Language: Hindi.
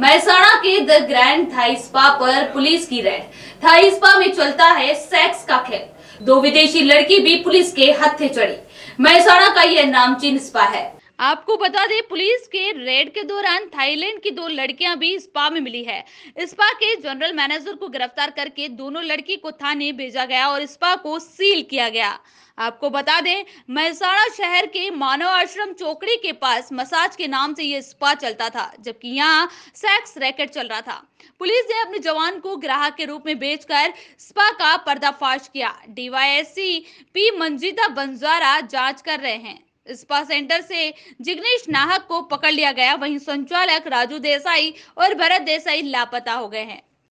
महसाणा के द ग्रैंड थाई स्पा पर पुलिस की रेड थाई स्पा में चलता है सेक्स का खेल दो विदेशी लड़की भी पुलिस के हत्थे चढ़ी महसाणा का यह नामचीन स्पा है आपको बता दें पुलिस के रेड के दौरान थाईलैंड की दो लड़कियां भी स्पा में मिली है स्पा के जनरल मैनेजर को गिरफ्तार करके दोनों लड़की को थाने भेजा गया और स्पा को सील किया गया आपको बता दें महसाणा शहर के मानव आश्रम चौकड़ी के पास मसाज के नाम से ये स्पा चलता था जबकि यहाँ सेक्स रैकेट चल रहा था पुलिस ने अपने जवान को ग्राहक के रूप में बेचकर स्पा का पर्दाफाश किया डीवाईएससी पी मंजीता बंजारा जांच कर रहे हैं स्पा सेंटर से जिग्नेश नाहक को पकड़ लिया गया वहीं संचालक राजू देसाई और भरत देसाई लापता हो गए हैं